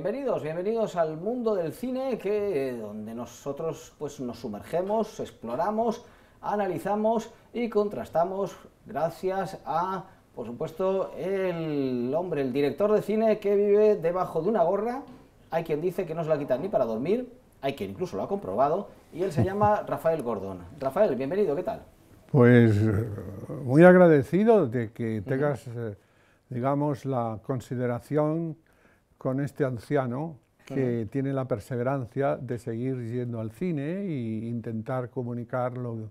Bienvenidos, bienvenidos al mundo del cine que donde nosotros pues nos sumergemos, exploramos, analizamos y contrastamos gracias a por supuesto el hombre, el director de cine que vive debajo de una gorra. Hay quien dice que no se la quita ni para dormir, hay quien incluso lo ha comprobado y él se llama Rafael Gordón. Rafael, bienvenido, ¿qué tal? Pues eh, muy agradecido de que tengas, eh, digamos, la consideración con este anciano que tiene la perseverancia de seguir yendo al cine e intentar comunicar lo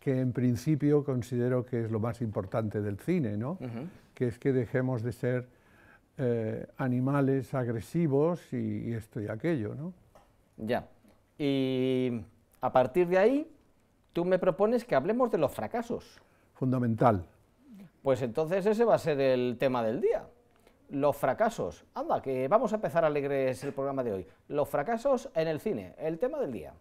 que en principio considero que es lo más importante del cine, que es que dejemos de ser eh, animales agresivos y, y, esto y aquello. Ya. Y a partir de ahí, tú me propones que hablemos de los fracasos. Fundamental. Pues entonces ese va a ser el tema del día los fracasos. Anda, que vamos a empezar alegres el programa de hoy. Los fracasos en el cine, el tema del día.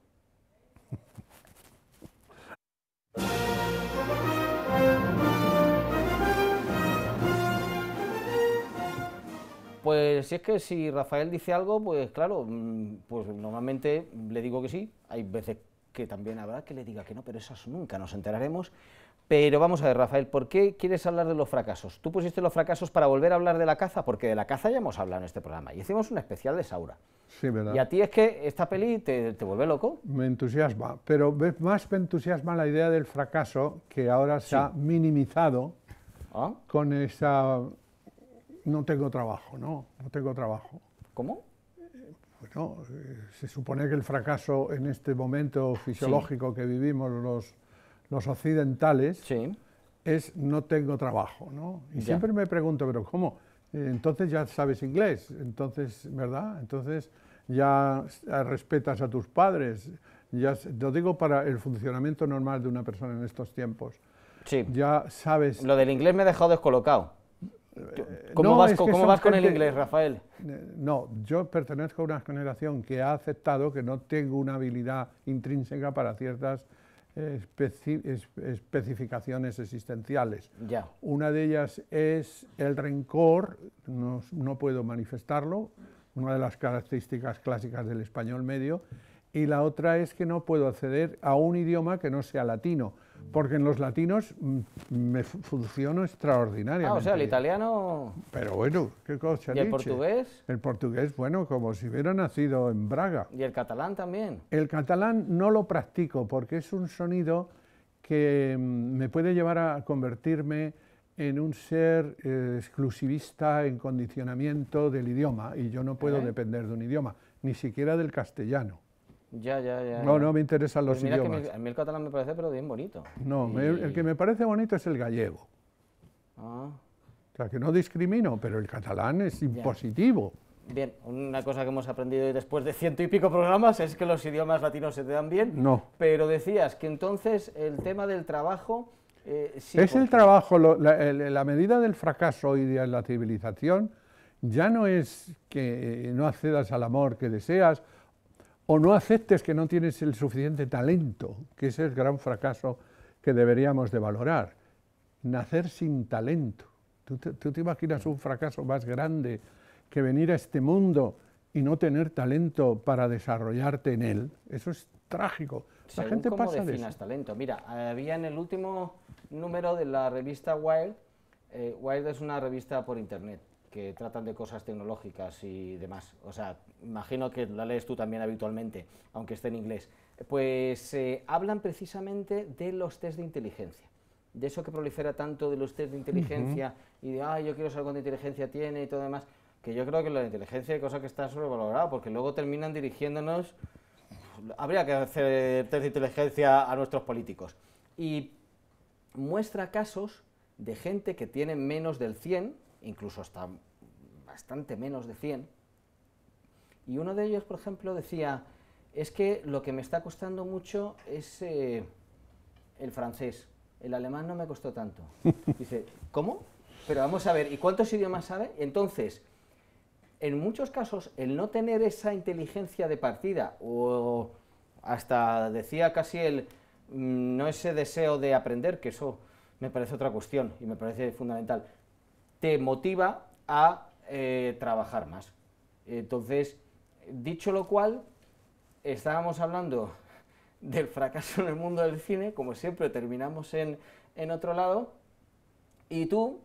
Pues si es que si Rafael dice algo, pues claro, mm, pues normalmente le digo que sí. Hay veces que también habrá que le diga que no, pero esas nunca nos enteraremos. Pero vamos a ver, Rafael, ¿por qué quieres hablar de los fracasos? Tú pusiste los fracasos para volver a hablar de la caza, porque de la caza ya hemos hablado en este programa y hicimos un especial de Saura. Sí, ¿verdad? Y a ti es que esta peli te, vuelve loco. Me entusiasma, pero más me entusiasma la idea del fracaso que ahora se ha minimizado ah. con esa... No tengo trabajo, no, no tengo trabajo. ¿Cómo? Bueno, eh, se supone que el fracaso en este momento fisiológico que vivimos los los occidentales es no tengo trabajo, ¿no? Y siempre me pregunto, pero ¿cómo? Eh, entonces ya sabes inglés, entonces, ¿verdad? Entonces ya ah, respetas a tus padres, ya, lo digo para el funcionamiento normal de una persona en estos tiempos. Sí. Ya sabes... Lo del inglés me ha dejado descolocado. Eh, ¿Cómo vas, con, el inglés, Rafael? Eh, no, yo pertenezco a una generación que ha aceptado que no tengo una habilidad intrínseca para ciertas especificaciones existenciales. Una de ellas es el rencor, no puedo manifestarlo, una de las características clásicas del español medio, y la otra es que no puedo acceder a un idioma que no sea latino porque en los latinos mm, me funciona extraordinariamente. Ah, o sea, el italiano... Pero bueno, qué cosa ¿Y el portugués? El portugués, bueno, como si hubiera nacido en Braga. ¿Y el catalán también? El catalán no lo practico porque es un sonido que mm, me puede llevar a convertirme en un ser eh, exclusivista en condicionamiento del idioma y yo no puedo depender de un idioma, ni siquiera del castellano. Ya, ya, ya. No, no me interesan los idiomas. a mí el catalán me parece, pero bien bonito. No, el, que me parece bonito es el gallego. Ah. O sea, que no discrimino, pero el catalán es impositivo. Bien, una cosa que hemos aprendido después de ciento y pico programas es que los idiomas latinos se te dan bien. No. Pero decías que entonces el tema del trabajo... Eh, es el trabajo, la, la, medida del fracaso hoy día en la civilización ya no es que eh, no accedas al amor que deseas, o no aceptes que no tienes el suficiente talento, que ese es el gran fracaso que deberíamos de valorar. Nacer sin talento. ¿Tú te, imaginas un fracaso más grande que venir a este mundo y no tener talento para desarrollarte en él? Eso es trágico. La Según gente pasa de eso. talento. Mira, había en el último número de la revista Wild, eh, Wild es una revista por internet, que tratan de cosas tecnológicas y demás. O sea, imagino que la lees tú también habitualmente, aunque esté en inglés. Pues eh, hablan precisamente de los test de inteligencia. De eso que prolifera tanto de los test de inteligencia y de, ah, yo quiero saber cuánta inteligencia tiene y todo demás. Que yo creo que la inteligencia es cosa que está sobrevalorada, porque luego terminan dirigiéndonos. Habría que hacer test de inteligencia a nuestros políticos. Y muestra casos de gente que tiene menos del 100 incluso hasta bastante menos de 100. Y uno de ellos, por ejemplo, decía, es que lo que me está costando mucho es eh, el francés, el alemán no me costó tanto. Dice, ¿cómo? Pero vamos a ver, ¿y cuántos idiomas sabe? Entonces, en muchos casos, el no tener esa inteligencia de partida, o hasta decía casi el mm, no ese deseo de aprender, que eso me parece otra cuestión y me parece fundamental, te motiva a eh, trabajar más. Entonces, dicho lo cual, estábamos hablando del fracaso en el mundo del cine, como siempre terminamos en, en otro lado, y tú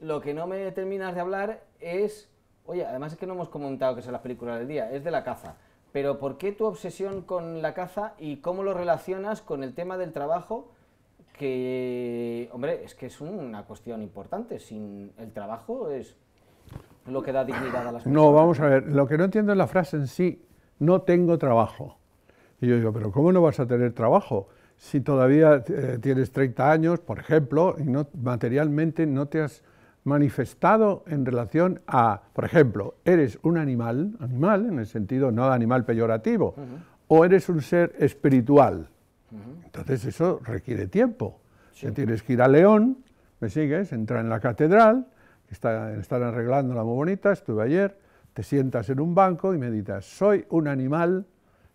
lo que no me terminas de hablar es, oye, además es que no hemos comentado que es la película del día, es de la caza. Pero ¿por qué tu obsesión con la caza y cómo lo relacionas con el tema del trabajo que, hombre, es que es una cuestión importante. Sin el trabajo es lo que da dignidad a las personas. No, vamos a ver, lo que no entiendo es la frase en sí, no tengo trabajo. Y yo digo, pero ¿cómo no vas a tener trabajo? Si todavía eh, tienes 30 años, por ejemplo, y no, materialmente no te has manifestado en relación a, por ejemplo, eres un animal, animal en el sentido no animal peyorativo, o eres un ser espiritual, entonces eso requiere tiempo. si tienes que ir a León, ¿me sigues? entra en la catedral, que está, están arreglándola muy bonita, estuve ayer, te sientas en un banco y meditas, soy un animal,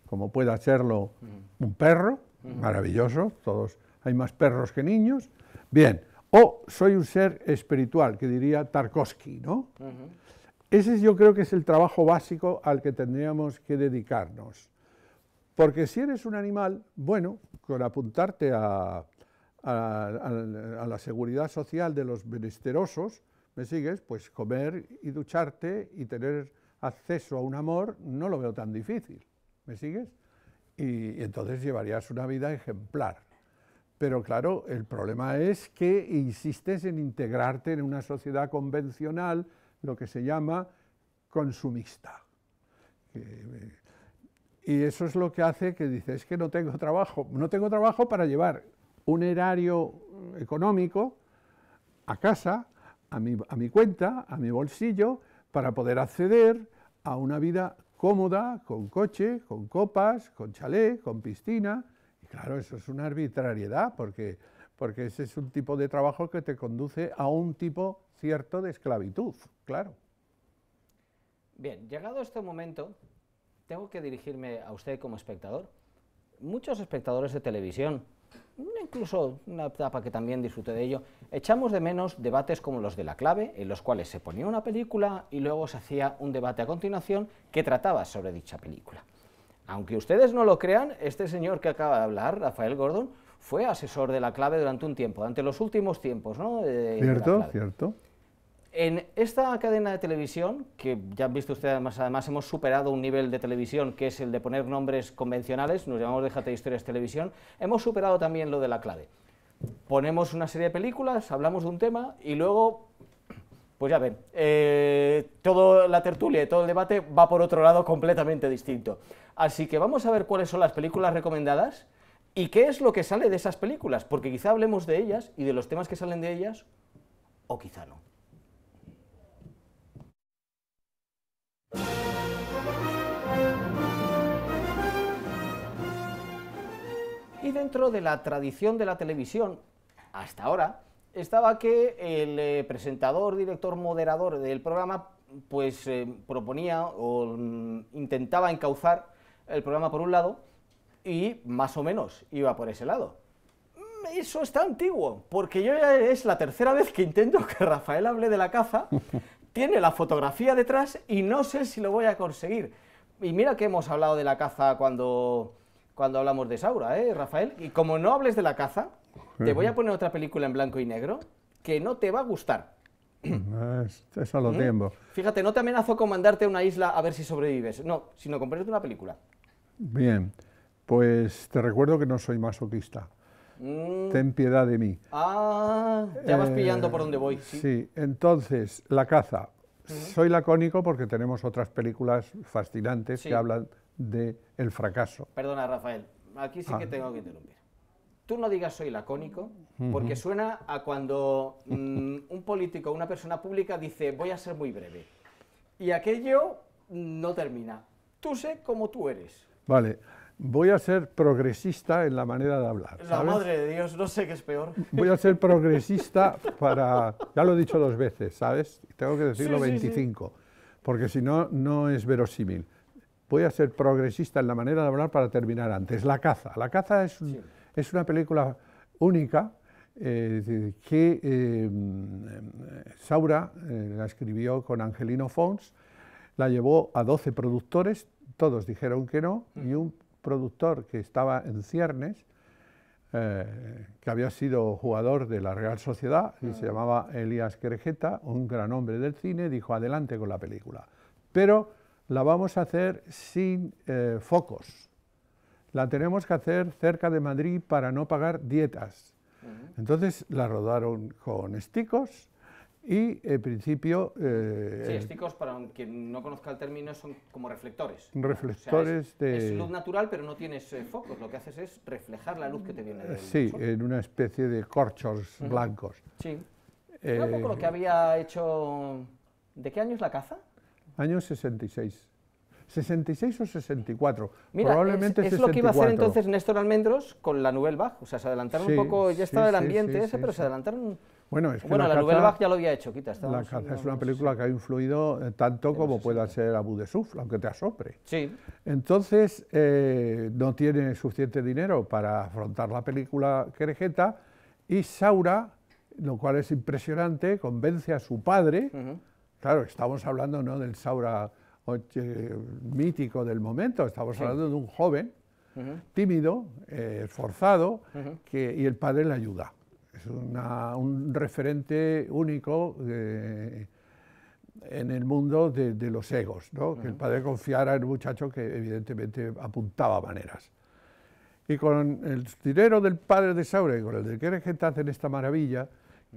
como pueda serlo un perro, maravilloso, todos hay más perros que niños, bien, o soy un ser espiritual, que diría Tarkovsky, ¿no? Ese yo creo que es el trabajo básico al que tendríamos que dedicarnos. Porque si eres un animal, bueno, con apuntarte a, la seguridad social de los menesterosos, ¿me sigues? Pues comer y ducharte y tener acceso a un amor no lo veo tan difícil, ¿me sigues? Y, entonces llevarías una vida ejemplar. Pero claro, el problema es que insistes en integrarte en una sociedad convencional, lo que se llama consumista. Eh, y eso es lo que hace que dices es que no tengo trabajo, no tengo trabajo para llevar un erario económico a casa, a mi, cuenta, a mi bolsillo, para poder acceder a una vida cómoda, con coche, con copas, con chalet, con piscina. Y claro, eso es una arbitrariedad, porque, porque ese es un tipo de trabajo que te conduce a un tipo cierto de esclavitud, claro. Bien, llegado este momento, tengo que dirigirme a usted como espectador. Muchos espectadores de televisión, incluso una etapa que también disfruté de ello, echamos de menos debates como los de la clave, en los cuales se ponía una película y luego se hacía un debate a continuación que trataba sobre dicha película. Aunque ustedes no lo crean, este señor que acaba de hablar, Rafael Gordon, fue asesor de la clave durante un tiempo, durante los últimos tiempos, ¿no? cierto, cierto. En esta cadena de televisión, que ya han visto ustedes, además, además, hemos superado un nivel de televisión que es el de poner nombres convencionales, nos llamamos Déjate Historias Televisión, hemos superado también lo de la clave. Ponemos una serie de películas, hablamos de un tema y luego, pues ya ven, eh, toda la tertulia y todo el debate va por otro lado completamente distinto. Así que vamos a ver cuáles son las películas recomendadas y qué es lo que sale de esas películas, porque quizá hablemos de ellas y de los temas que salen de ellas, o quizá no. Y dentro de la tradición de la televisión, hasta ahora, estaba que el eh, presentador, director, moderador del programa, pues eh, proponía o mm, intentaba encauzar el programa por un lado y más o menos iba por ese lado. Mm, eso está antiguo, porque yo ya es la tercera vez que intento que Rafael hable de la caza tiene la fotografía detrás y no sé si lo voy a conseguir. Y mira que hemos hablado de la caza cuando, cuando hablamos de Saura, ¿eh, Rafael? Y como no hables de la caza, te voy a poner otra película en blanco y negro que no te va a gustar. Ah, Eso lo ¿Mm? Fíjate, no te amenazo con mandarte a una isla a ver si sobrevives, no, sino comprarte una película. Bien, pues te recuerdo que no soy masoquista. Mm. Ten piedad de mí. Ah, ya vas pillando eh, por donde voy. Sí, entonces, La caza. Soy lacónico porque tenemos otras películas fascinantes que hablan del el fracaso. Perdona, Rafael, aquí sí ah. que tengo que interrumpir. Tú no digas soy lacónico, porque suena a cuando mm, un político, o una persona pública dice voy a ser muy breve. Y aquello no termina. Tú sé cómo tú eres. Vale, voy a ser progresista en la manera de hablar. La madre de Dios, no sé qué es peor. Voy a ser progresista para, ya lo he dicho dos veces, ¿sabes? Tengo que decirlo 25, porque si no, no es verosímil. Voy a ser progresista en la manera de hablar para terminar antes. La caza. La caza es, es una película única eh, que eh, Saura eh, la escribió con Angelino Fons, la llevó a 12 productores, todos dijeron que no, y un productor que estaba en ciernes, eh, que había sido jugador de la Real Sociedad y se llamaba Elías Querejeta, un gran hombre del cine, dijo adelante con la película, pero la vamos a hacer sin eh, focos, la tenemos que hacer cerca de Madrid para no pagar dietas. Entonces la rodaron con esticos y en principio... Eh, sí, esticos, para quien no conozca el término, son como reflectores. Reflectores de... Es luz natural, pero no tienes eh, focos. Lo que haces es reflejar la luz que te viene del eh, Sí, en una especie de corchos blancos. Sí. Eh, un lo que había hecho... ¿De qué año es la caza? Año 66. 66 o 64. Mira, Probablemente es, es lo que iba a hacer entonces Néstor Almendros con la Nouvelle baja O sea, se adelantaron un poco, ya estaba el ambiente ese, pero se adelantaron bueno, es que la, ya lo había hecho, quita. caza es una película que ha influido eh, tanto como pueda ser Abu de Suf, aunque te asopre. Sí. Entonces, eh, no tiene suficiente dinero para afrontar la película Querejeta y Saura, lo cual es impresionante, convence a su padre. Claro, estamos hablando no del Saura mítico del momento, estamos hablando de un joven tímido, eh, esforzado, y el padre le ayuda un referente único eh, en el mundo de, los egos, ¿no? que el padre confiara en un muchacho que evidentemente apuntaba maneras. Y con el dinero del padre de y con el de que hacen esta maravilla,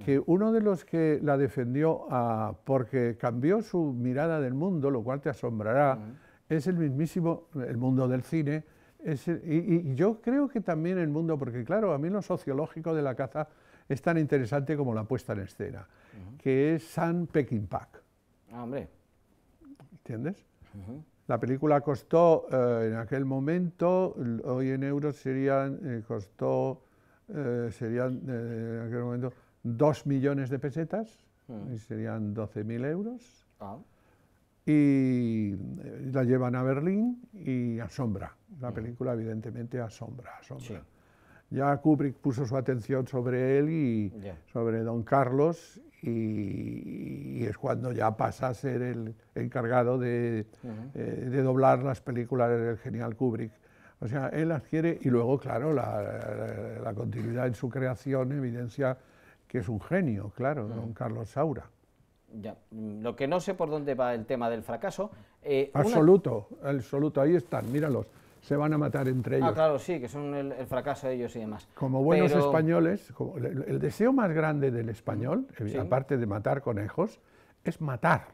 que uno de los que la defendió a, ah, porque cambió su mirada del mundo, lo cual te asombrará, es el mismísimo, el mundo del cine, y, yo creo que también el mundo, porque claro, a mí lo sociológico de la caza es tan interesante como la puesta en escena, que es San Peckinpah. Ah, hombre. ¿Entiendes? La película costó eh, en aquel momento, hoy en euros serían, eh, costó, eh, serían momento 2 millones de pesetas, y serían 12.000 euros. Ah. Y la llevan a Berlín y asombra. La película, evidentemente, asombra, asombra ya Kubrick puso su atención sobre él y sobre don Carlos y, es cuando ya pasa a ser el encargado de, eh, doblar las películas del genial Kubrick. O sea, él adquiere, y luego, claro, la, continuidad en su creación evidencia que es un genio, claro, don Carlos Saura. Ya. Mm, lo que no sé por dónde va el tema del fracaso. Eh, absoluto, absoluto, ahí están, míralos se van a matar entre ah, ellos. Ah, claro, sí, que son el, fracaso de ellos y demás. Como buenos españoles, el, deseo más grande del español, mm, eh, aparte de matar conejos, es matar.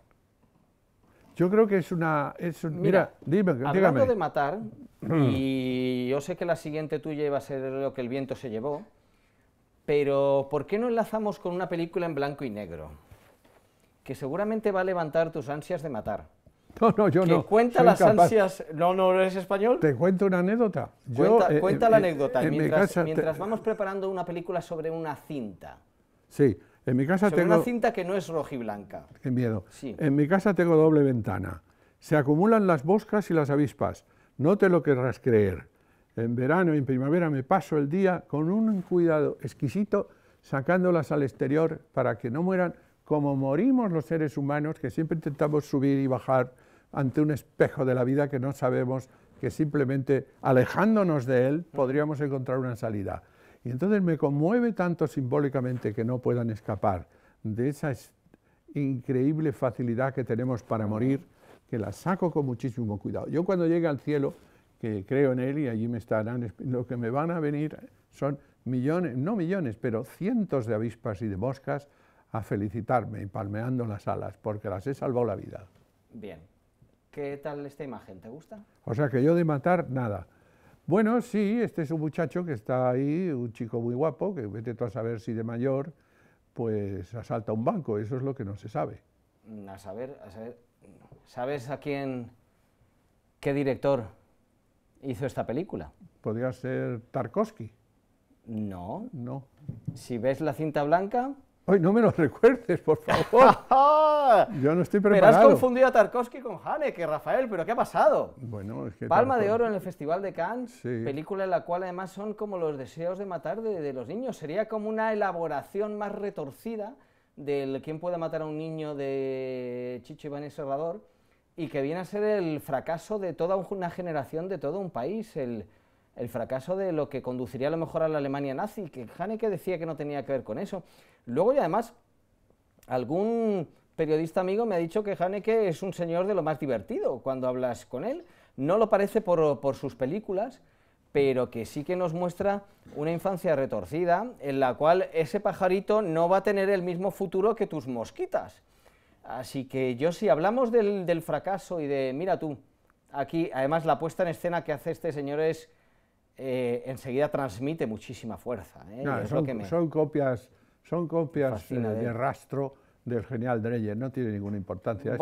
Yo creo que es una... mira, dime hablando de matar, mm. y yo sé que la siguiente tuya va a ser lo que el viento se llevó, pero ¿por qué no enlazamos con una película en blanco y negro? Que seguramente va a levantar tus ansias de matar. No, no, yo no. no. Cuenta las ansias. No, eres español. Te cuento una anécdota. cuenta, eh, eh, la eh, anécdota. mientras, mientras vamos preparando una película sobre una cinta. Sí, en mi casa tengo. Una cinta que no es blanca. Qué miedo. En mi casa tengo doble ventana. Se acumulan las moscas y las avispas. No te lo querrás creer. En verano y en primavera me paso el día con un cuidado exquisito sacándolas al exterior para que no mueran como morimos los seres humanos que siempre intentamos subir y bajar ante un espejo de la vida que no sabemos que simplemente alejándonos de él podríamos encontrar una salida. Y entonces me conmueve tanto simbólicamente que no puedan escapar de esa increíble facilidad que tenemos para morir, que la saco con muchísimo cuidado. Yo cuando llegue al cielo, que creo en él y allí me estarán, lo que me van a venir son millones, no millones, pero cientos de avispas y de moscas a felicitarme palmeando las alas, porque las he salvado la vida. Bien, ¿Qué tal esta imagen? ¿Te gusta? O sea que yo de matar, nada. Bueno, sí, este es un muchacho que está ahí, un chico muy guapo, que vete tú a saber si de mayor, pues asalta un banco, eso es lo que no se sabe. Mm, a saber, a saber, ¿sabes a quién, qué director hizo esta película? Podría ser Tarkovsky. No. No. Si ves la cinta blanca, Ay, no me lo recuerdes, por favor. Yo no estoy preparado. Pero has confundido a Tarkovsky con Haneke, Rafael, pero ¿qué ha pasado? Bueno, Palma de Oro en el Festival de Cannes, película en la cual además son como los deseos de matar de, los niños. Sería como una elaboración más retorcida del quién puede matar a un niño de Chicho Iván y y que viene a ser el fracaso de toda una generación, de todo un país, el el fracaso de lo que conduciría a lo mejor a la Alemania nazi, que Haneke decía que no tenía que ver con eso. Luego y además, algún periodista amigo me ha dicho que Haneke es un señor de lo más divertido cuando hablas con él. No lo parece por, sus películas, pero que sí que nos muestra una infancia retorcida en la cual ese pajarito no va a tener el mismo futuro que tus mosquitas. Así que yo si hablamos del, del fracaso y de, mira tú, aquí además la puesta en escena que hace este señor es eh, enseguida transmite muchísima fuerza. ¿eh? son, copias, son copias eh, de rastro del genial Dreyer, no tiene ninguna importancia.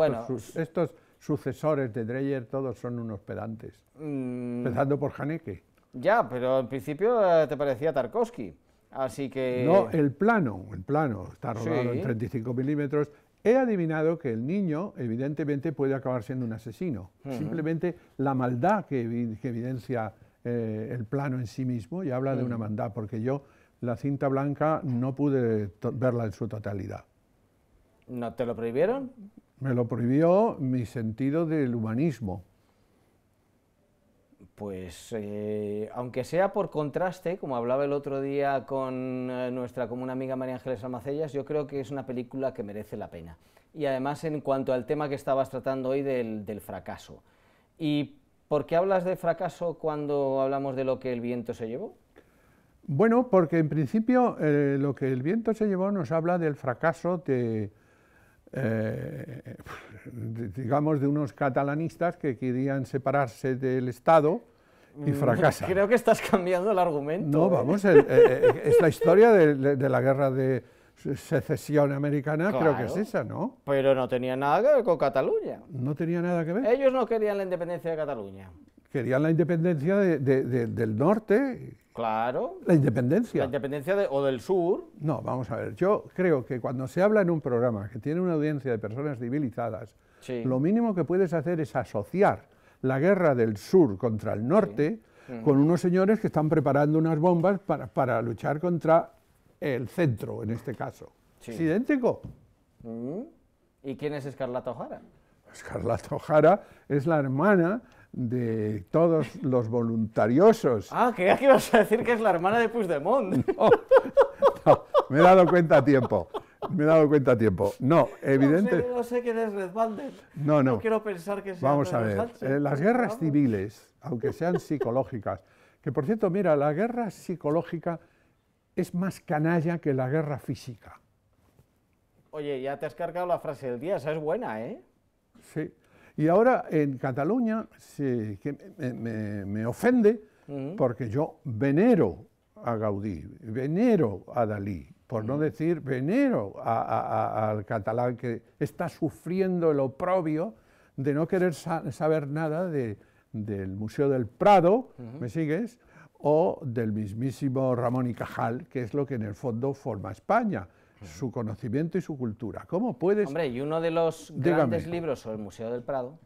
estos, sucesores de Dreyer todos son unos pedantes, mm. empezando por Haneke. Ya, pero en principio te parecía Tarkovsky, así que... No, el plano, el plano, está rodado en 35 milímetros, He adivinado que el niño, evidentemente, puede acabar siendo un asesino. Simplemente la maldad que, evidencia eh, el plano en sí mismo y habla de una mandad, porque yo la cinta blanca no pude verla en su totalidad. ¿No te lo prohibieron? Me lo prohibió mi sentido del humanismo. Pues, eh, aunque sea por contraste, como hablaba el otro día con eh, nuestra común amiga María Ángeles Almacellas, yo creo que es una película que merece la pena. Y además, en cuanto al tema que estabas tratando hoy del, del fracaso. Y ¿Por qué hablas de fracaso cuando hablamos de lo que el viento se llevó? Bueno, porque en principio eh, lo que el viento se llevó nos habla del fracaso de, eh, digamos, de unos catalanistas que querían separarse del Estado y mm, fracasan. Creo que estás cambiando el argumento. No, ¿eh? vamos, es la historia de la guerra de, secesión americana, creo que es esa, ¿no? Pero no tenía nada que ver con Cataluña. No tenía nada que ver. Ellos no querían la independencia de Cataluña. Querían la independencia del norte. Claro. La independencia. La independencia o del sur. No, vamos a ver, yo creo que cuando se habla en un programa que tiene una audiencia de personas civilizadas, lo mínimo que puedes hacer es asociar la guerra del sur contra el norte mm. con unos señores que están preparando unas bombas para, para luchar contra el centro en este caso. Es idéntico. Mm. ¿Y quién es Escarlata O'Hara? Escarlata O'Hara es la hermana de todos los voluntariosos. Ah, creía que ibas a decir que es la hermana de Puigdemont. me he dado cuenta a tiempo. Me he dado cuenta a tiempo. No, evidente. No sé, quién es Red No, no. quiero pensar que sea Vamos a ver. Eh, las guerras civiles, aunque sean psicológicas, que por cierto, mira, la guerra psicológica es más canalla que la guerra física. Oye, ya te has cargado la frase del día, esa es buena, ¿eh? Sí. Y ahora en Cataluña que me, ofende porque yo venero a Gaudí, venero a Dalí, por no decir venero al catalán que está sufriendo el oprobio de no querer saber nada del Museo del Prado, ¿me sigues? o del mismísimo Ramón y Cajal, que es lo que en el fondo forma España, su conocimiento y su cultura. ¿Cómo puedes...? Hombre, y uno de los grandes libros sobre el Museo del Prado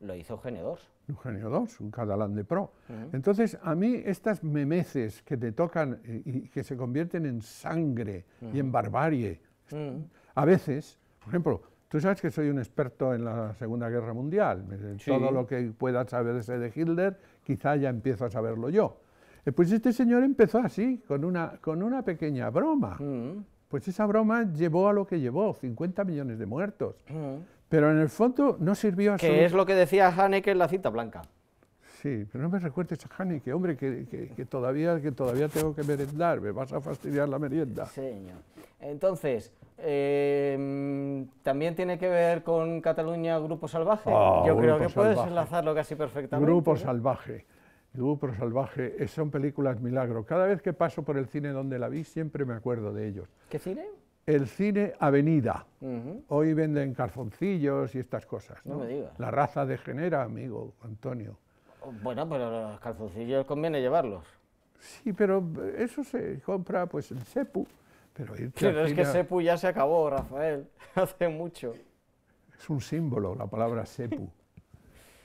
lo hizo Eugenio II. Eugenio II, un catalán de pro. Entonces, a mí estas memeces que te tocan eh, y que se convierten en sangre y en barbarie, mm. a veces, por ejemplo, Tú sabes que soy un experto en la Segunda Guerra Mundial. Todo lo que pueda saberse de Hitler, quizá ya empiezo a saberlo yo. Eh, pues este señor empezó así, con una, con una pequeña broma. Mm. Pues esa broma llevó a lo que llevó, 50 millones de muertos. Mm. Pero en el fondo no sirvió a... Que es lo que decía Haneke en la cinta blanca. Sí, pero no me recuerdes a Haneke, hombre, que, que, todavía, que todavía tengo que merendar, me vas a fastidiar la merienda. Señor. Entonces, em, ¿también tiene que ver con Cataluña Grupo Salvaje? Ah, Yo creo que puedes enlazarlo casi perfectamente. Grupo ¿eh? Salvaje. Uh, el tú, salvaje eh, son películas milagro. Cada vez que paso por el cine donde la vi, siempre me acuerdo de ellos. ¿Qué cine? El cine Avenida. Hoy venden calzoncillos y estas cosas. No, me digas. La raza degenera, amigo Antonio. Oh, bueno, pero los calzoncillos conviene llevarlos. Sí, pero eh, eso se compra pues en Sepu. Pero, pero es que Sepu ya se acabó, Rafael, hace mucho. Es un símbolo la palabra Sepu.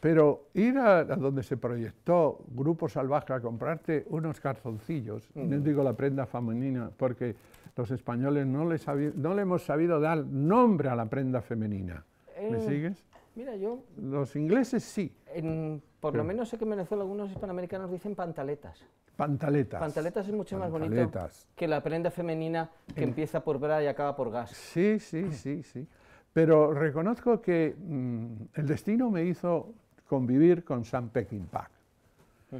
Pero ir a, donde se proyectó Grupo Salvaje a comprarte unos calzoncillos, no mm. digo la prenda femenina, porque los españoles no, le hemos sabido dar nombre a la prenda femenina. ¿Me eh, sigues? Mira, yo... Los ingleses sí. por lo menos sé que en Venezuela algunos hispanoamericanos dicen pantaletas. Pantaletas. Pantaletas es mucho más bonito que la prenda femenina que empieza por bra y acaba por gas. Sí, sí, sí, sí. Pero reconozco que mm, el destino me hizo convivir con Sam Peckinpah. Uh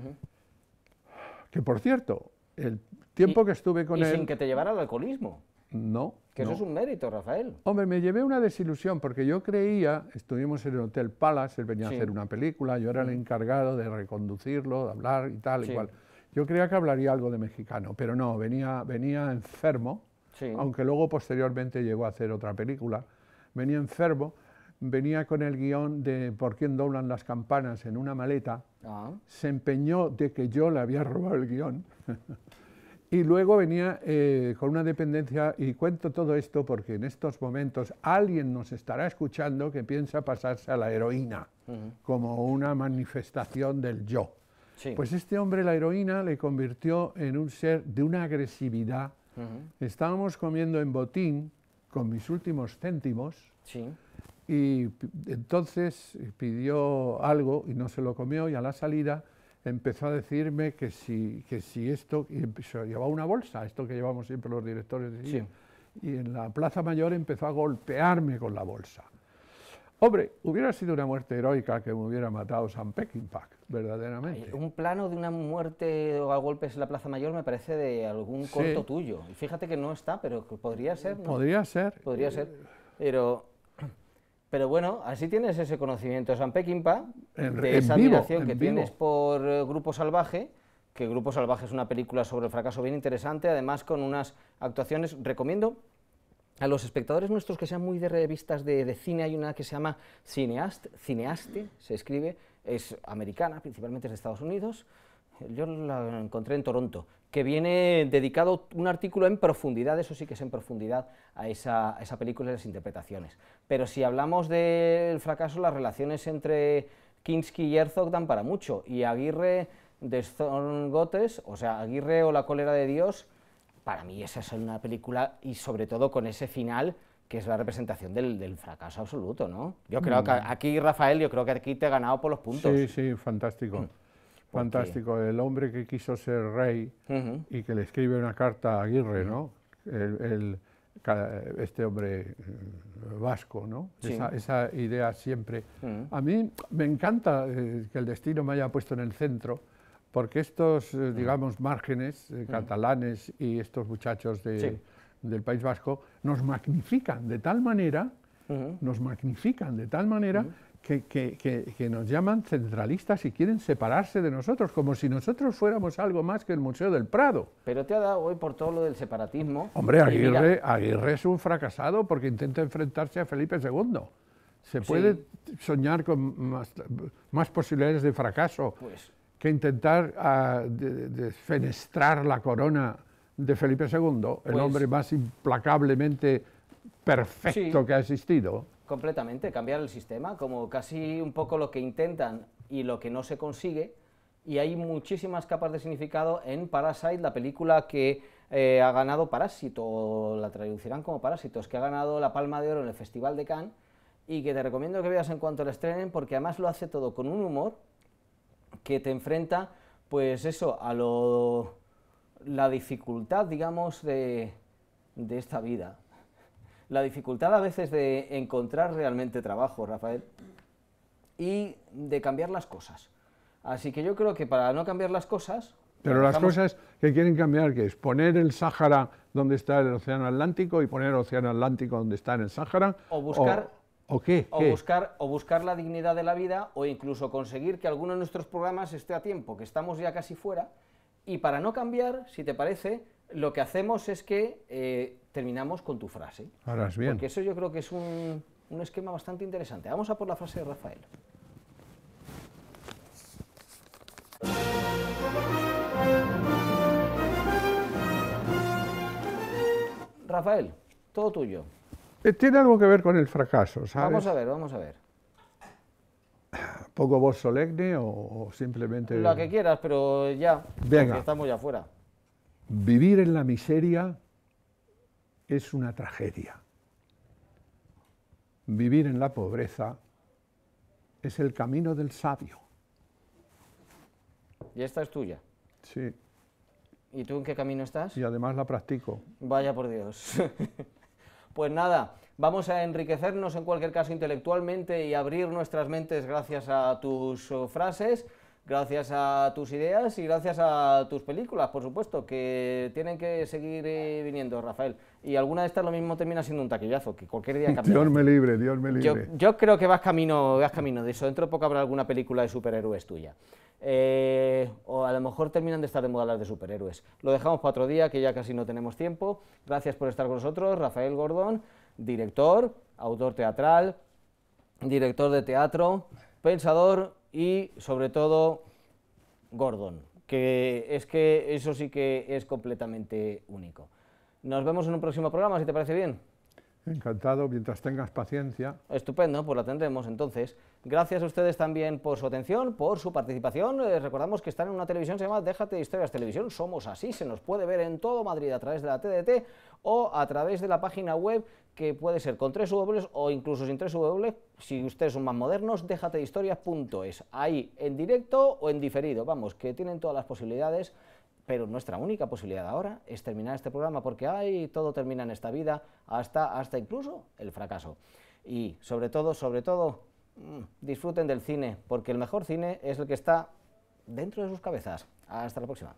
Que por cierto, el tiempo que estuve con él... sin que te llevara al alcoholismo. No. Que eso es un mérito, Rafael. Hombre, me llevé una desilusión porque yo creía, estuvimos en el Hotel Palace, él venía a hacer una película, yo era el encargado de reconducirlo, de hablar y tal, igual. Yo creía que hablaría algo de mexicano, pero no, venía, venía enfermo, aunque luego posteriormente llegó a hacer otra película. Venía enfermo venía con el guión de Por quién doblan las campanas en una maleta, ah. se empeñó de que yo le había robado el guión. y luego venía eh, con una dependencia, y cuento todo esto porque en estos momentos alguien nos estará escuchando que piensa pasarse a la heroína, como una manifestación del yo. Pues este hombre, la heroína, le convirtió en un ser de una agresividad. Estábamos comiendo en botín con mis últimos céntimos. Sí y entonces eh, pidió algo y no se lo comió y a la salida empezó a decirme que si, que si esto, y empezó, llevaba una bolsa, esto que llevamos siempre los directores de y en la Plaza Mayor empezó a golpearme con la bolsa. Hombre, hubiera sido una muerte heroica que me hubiera matado San Peckinpah, verdaderamente. Un plano de una muerte a golpes en la Plaza Mayor me parece de algún corto tuyo tuyo. Fíjate que no está, pero podría ser. Podría ser. Podría ser. Eh, pero pero bueno, así tienes ese conocimiento, San Pekinpa, de esa admiración que tienes por eh, Grupo Salvaje, que Grupo Salvaje es una película sobre el fracaso bien interesante, además con unas actuaciones, recomiendo a los espectadores nuestros que sean muy de revistas de, cine, hay una que se llama Cineast, Cineaste, se escribe, es americana, principalmente es de Estados Unidos, yo la encontré en Toronto, que viene dedicado un artículo en profundidad, eso sí que es en profundidad, a esa, película y las interpretaciones. Pero si hablamos del fracaso, las relaciones entre Kinski y Herzog dan para mucho, y Aguirre de Gotes, o sea, Aguirre o La cólera de Dios, para mí esa es una película, y sobre todo con ese final, que es la representación del, fracaso absoluto, ¿no? Yo creo que mm. aquí, Rafael, yo creo que aquí te he ganado por los puntos. Sí, sí, fantástico. Mm fantástico, el hombre que quiso ser rey y que le escribe una carta a Aguirre, ¿no? este hombre mm, vasco, ¿no? Esa, idea siempre. A mí me encanta eh, que el destino me haya puesto en el centro, porque estos, eh, digamos, márgenes eh, catalanes y estos muchachos de, del País Vasco nos magnifican de tal manera, nos magnifican de tal manera que, nos llaman centralistas y quieren separarse de nosotros, como si nosotros fuéramos algo más que el Museo del Prado. Pero te ha dado hoy por todo lo del separatismo. Hombre, Aguirre, Aguirre es un fracasado porque intenta enfrentarse a Felipe II. ¿Se puede soñar con más, posibilidades de fracaso pues. que intentar ah, desfenestrar la corona de Felipe II, el pues. hombre más implacablemente perfecto que ha existido? Completamente, cambiar el sistema, como casi un poco lo que intentan y lo que no se consigue. Y hay muchísimas capas de significado en Parasite, la película que eh, ha ganado Parásito, la traducirán como Parásitos, que ha ganado la Palma de Oro en el Festival de Cannes y que te recomiendo que veas en cuanto la estrenen porque además lo hace todo con un humor que te enfrenta, pues eso, a la dificultad, digamos, de esta vida la dificultad a veces de encontrar realmente trabajo, Rafael, y de cambiar las cosas. Así que yo creo que para no cambiar las cosas... Pero las cosas que quieren cambiar, que es poner el Sáhara donde está el Océano Atlántico y poner el Océano Atlántico donde está en el Sáhara. O buscar... O... Buscar, o buscar la dignidad de la vida o incluso conseguir que alguno de nuestros programas esté a tiempo, que estamos ya casi fuera. Y para no cambiar, si te parece, lo que hacemos es que eh, terminamos con tu frase. Ahora es bien. Porque eso yo creo que es un, un esquema bastante interesante. Vamos a por la frase de Rafael. Rafael, todo tuyo. Eh, tiene algo que ver con el fracaso, ¿sabes? Vamos a ver, vamos a ver. ¿Poco voz solemne o, simplemente...? La que quieras, pero ya, Venga. estamos ya afuera. Vivir en la miseria es una tragedia. Vivir en la pobreza es el camino del sabio. ¿Y esta es tuya? Sí. ¿Y tú en qué camino estás? Y además la practico. Vaya por Dios. pues nada, vamos a enriquecernos en cualquier caso intelectualmente y abrir nuestras mentes gracias a tus uh, frases, gracias a tus ideas y gracias a tus películas, por supuesto, que tienen que seguir eh, viniendo, Rafael y alguna de estas lo mismo termina siendo un taquillazo, que cualquier día Dios me libre, Dios me libre. Yo, creo que vas camino, camino de eso. Dentro de poco habrá alguna película de superhéroes tuya. Eh, o a lo mejor terminan de estar de moda las de superhéroes. Lo dejamos cuatro días, que ya casi no tenemos tiempo. Gracias por estar con nosotros, Rafael Gordón, director, autor teatral, director de teatro, pensador y, sobre todo, Gordon, que es que eso sí que es completamente único. Nos vemos en un próximo programa, si te parece bien. Encantado, mientras tengas paciencia. Estupendo, pues lo tendremos entonces. Gracias a ustedes también por su atención, por su participación. Eh, recordamos que están en una televisión, se llama Déjate de Historias Televisión, somos así, se nos puede ver en todo Madrid a través de la TDT o a través de la página web que puede ser con tres W o incluso sin tres W, si ustedes son más modernos, déjate Ahí en directo o en diferido, vamos, que tienen todas las posibilidades pero nuestra única posibilidad ahora es terminar este programa, porque hay todo termina en esta vida, hasta, hasta incluso el fracaso. Y sobre todo, sobre todo, mm, disfruten del cine, porque el mejor cine es el que está dentro de sus cabezas. Hasta la próxima.